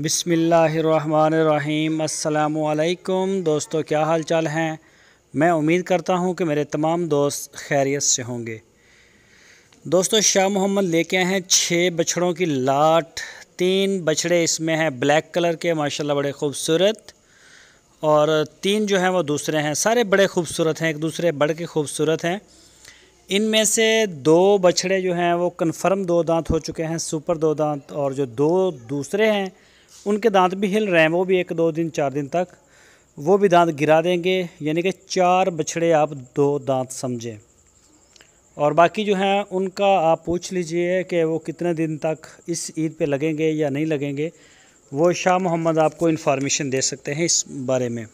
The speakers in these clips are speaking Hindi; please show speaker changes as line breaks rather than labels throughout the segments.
बसमिलकुम दोस्तों क्या हाल चाल हैं मैं उम्मीद करता हूं कि मेरे तमाम दोस्त खैरियत से होंगे दोस्तों शाह मोहम्मद लेके आए हैं छः बछड़ों की लाट तीन बछड़े इसमें हैं ब्लैक कलर के माशाल्लाह बड़े खूबसूरत और तीन जो हैं वो दूसरे हैं सारे बड़े खूबसूरत हैं एक दूसरे बड़े के खूबसूरत हैं इन में से दो बछड़े जो हैं वो कन्फर्म दो दांत हो चुके हैं सुपर दो दांत और जो दो दूसरे हैं उनके दांत भी हिल रहे हैं वो भी एक दो दिन चार दिन तक वो भी दांत गिरा देंगे यानी कि चार बछड़े आप दो दांत समझें और बाकी जो हैं उनका आप पूछ लीजिए कि वो कितने दिन तक इस ईद पे लगेंगे या नहीं लगेंगे वो शाह मोहम्मद आपको इन्फॉर्मेशन दे सकते हैं इस बारे में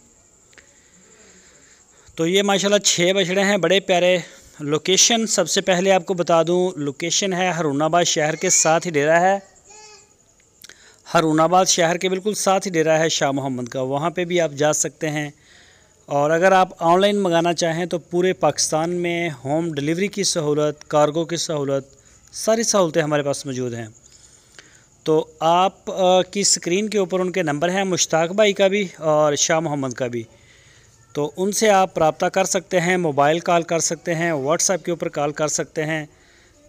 तो ये माशाल्लाह छः बछड़े हैं बड़े प्यारे लोकेशन सबसे पहले आपको बता दूँ लोकेशन है हरुणाबाद शहर के साथ ही डेरा है हरुणाबाद शहर के बिल्कुल साथ ही डेरा है शाह मोहम्मद का वहाँ पे भी आप जा सकते हैं और अगर आप ऑनलाइन मंगाना चाहें तो पूरे पाकिस्तान में होम डिलीवरी की सहूलत कार्गो की सहूलत सारी सहूलतें हमारे पास मौजूद हैं तो आप की स्क्रीन के ऊपर उनके नंबर हैं मुश्ताक भाई का भी और शाह मोहम्मद का भी तो उनसे आप रबता कर सकते हैं मोबाइल कॉल कर सकते हैं व्हाट्सएप के ऊपर कॉल कर सकते हैं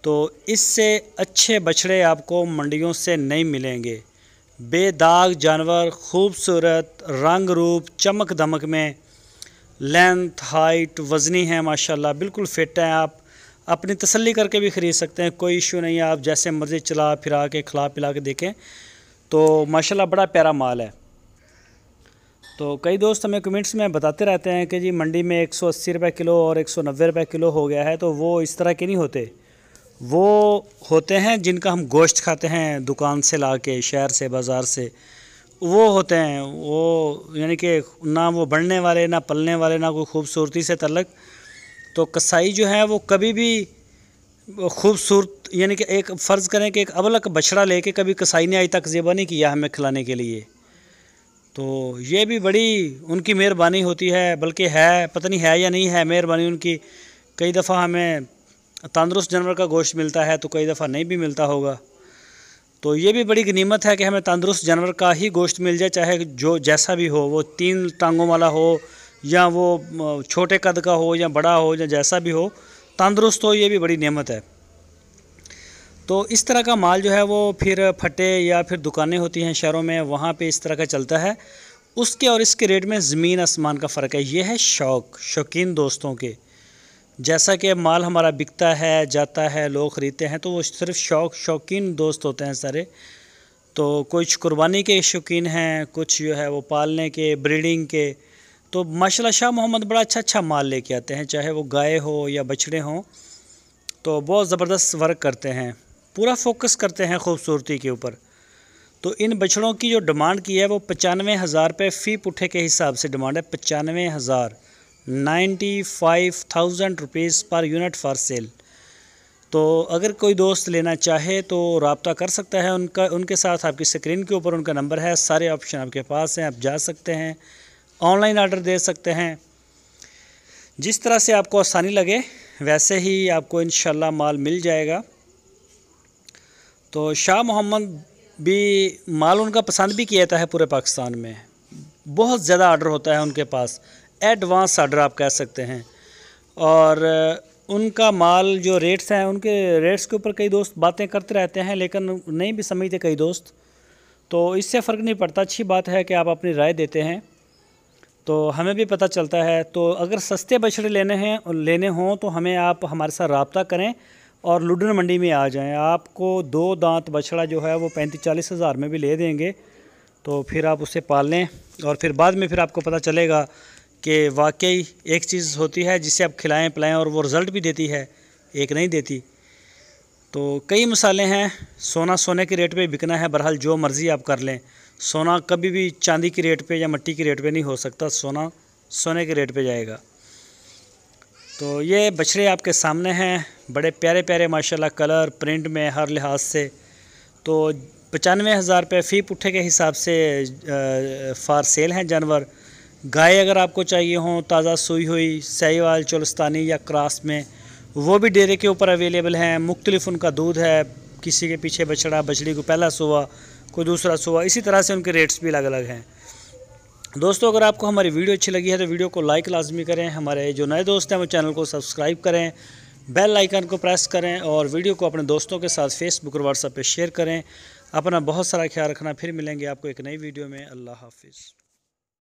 तो इससे अच्छे बछड़े आपको मंडियों से नहीं मिलेंगे बेदाग जानवर खूबसूरत रंग रूप चमक धमक में लेंथ हाइट वज़नी है माशाल्लाह बिल्कुल फिट हैं आप अपनी तसल्ली करके भी ख़रीद सकते हैं कोई इशू नहीं है आप जैसे मर्ज़ी चला फिरा के खिला पिला के देखें तो माशाल्लाह बड़ा प्यारा माल है तो कई दोस्त हमें कमेंट्स में बताते रहते हैं कि जी मंडी में एक सौ अस्सी रुपये किलो और एक सौ नब्बे रुपये किलो हो गया है तो वो इस तरह के नहीं होते वो होते हैं जिनका हम गोश्त खाते हैं दुकान से ला के शहर से बाज़ार से वो होते हैं वो यानी कि ना वो बढ़ने वाले ना पलने वाले ना कोई खूबसूरती से तलक तो कसाई जो है वो कभी भी खूबसूरत यानी कि एक फ़र्ज़ करें कि एक अबलक बछड़ा लेके कभी कसाई ने आज तक जेबा नहीं किया हमें खिलाने के लिए तो ये भी बड़ी उनकी मेहरबानी होती है बल्कि है पता नहीं है या नहीं है मेहरबानी उनकी कई दफ़ा हमें तंदरुस्त जानवर का गोश्त मिलता है तो कई दफ़ा नहीं भी मिलता होगा तो ये भी बड़ी गनीमत है कि हमें तंदरुस्त जानवर का ही गोश्त मिल जाए चाहे जो जैसा भी हो वो तीन टांगों वाला हो या वो छोटे कद का हो या बड़ा हो या जैसा भी हो तंदरुस्त हो ये भी बड़ी नेमत है तो इस तरह का माल जो है वो फिर फटे या फिर दुकानें होती हैं शहरों में वहाँ पे इस तरह का चलता है उसके और इसके रेट में ज़मीन आसमान का फ़र्क है ये है शौक़ शौकीन दोस्तों के जैसा कि माल हमारा बिकता है जाता है लोग ख़रीदते हैं तो वो सिर्फ शौक शौकीन दोस्त होते हैं सारे तो कुछ कुर्बानी के शौकीन हैं कुछ जो है वो पालने के ब्रीडिंग के तो माशाल्लाह शाह मोहम्मद बड़ा अच्छा अच्छा माल लेके आते हैं चाहे वो गाय हो या बछड़े हों तो बहुत ज़बरदस्त वर्क करते हैं पूरा फोकस करते हैं खूबसूरती के ऊपर तो इन बछड़ों की जो डिमांड की है वो पचानवे हज़ार रुपये फ़ी पुठे के हिसाब से डिमांड है पचानवे हज़ार ninety five thousand rupees per unit for sale तो अगर कोई दोस्त लेना चाहे तो रबता कर सकता है उनका उनके साथ आपकी स्क्रीन के ऊपर उनका नंबर है सारे ऑप्शन आपके पास हैं आप जा सकते हैं ऑनलाइन आर्डर दे सकते हैं जिस तरह से आपको आसानी लगे वैसे ही आपको इन माल मिल जाएगा तो शाह मोहम्मद भी माल उनका पसंद भी किया जाता है पूरे पाकिस्तान में बहुत ज़्यादा आर्डर होता है उनके पास एडवांस आर्डर आप कह सकते हैं और उनका माल जो रेट्स हैं उनके रेट्स के ऊपर कई दोस्त बातें करते रहते हैं लेकिन नहीं भी समझते कई दोस्त तो इससे फ़र्क नहीं पड़ता अच्छी बात है कि आप अपनी राय देते हैं तो हमें भी पता चलता है तो अगर सस्ते बछड़े लेने हैं लेने हों तो हमें आप हमारे साथ रबता करें और लुडन मंडी में आ जाएं आपको दो दांत बछड़ा जो है वो पैंतीस चालीस हज़ार में भी ले देंगे तो फिर आप उसे पाल लें और फिर बाद में फिर आपको पता चलेगा कि वाकई एक चीज़ होती है जिसे आप खिलाएं पिलाएं और वो रिज़ल्ट भी देती है एक नहीं देती तो कई मसाले हैं सोना सोने के रेट पे बिकना है बहरहाल जो मर्ज़ी आप कर लें सोना कभी भी चांदी की रेट पे या मिट्टी की रेट पे नहीं हो सकता सोना सोने के रेट पे जाएगा तो ये बछड़े आपके सामने हैं बड़े प्यारे प्यारे माशाल्लाह कलर प्रिंट में हर लिहाज से तो पचानवे हज़ार रुपये फ़ी पुट्ठे के हिसाब से फार सेल हैं जानवर गाय अगर आपको चाहिए हो ताज़ा सूई हुई सहीवाल चुलस्तानी या क्रास में वो भी डेरे के ऊपर अवेलेबल हैं मुख्तलिफ उनका दूध है किसी के पीछे बछड़ा बछड़ी को पहला सुबह कोई दूसरा सुबह इसी तरह से उनके रेट्स भी अलग अलग हैं दोस्तों अगर आपको हमारी वीडियो अच्छी लगी है तो वीडियो को लाइक लाजमी करें हमारे जो नए दोस्त हैं वो चैनल को सब्सक्राइब करें बेल आइकन को प्रेस करें और वीडियो को अपने दोस्तों के साथ फेसबुक और व्हाट्सएप पर शेयर करें अपना बहुत सारा ख्याल रखना फिर मिलेंगे आपको एक नई वीडियो में अल्लाह हाफिज़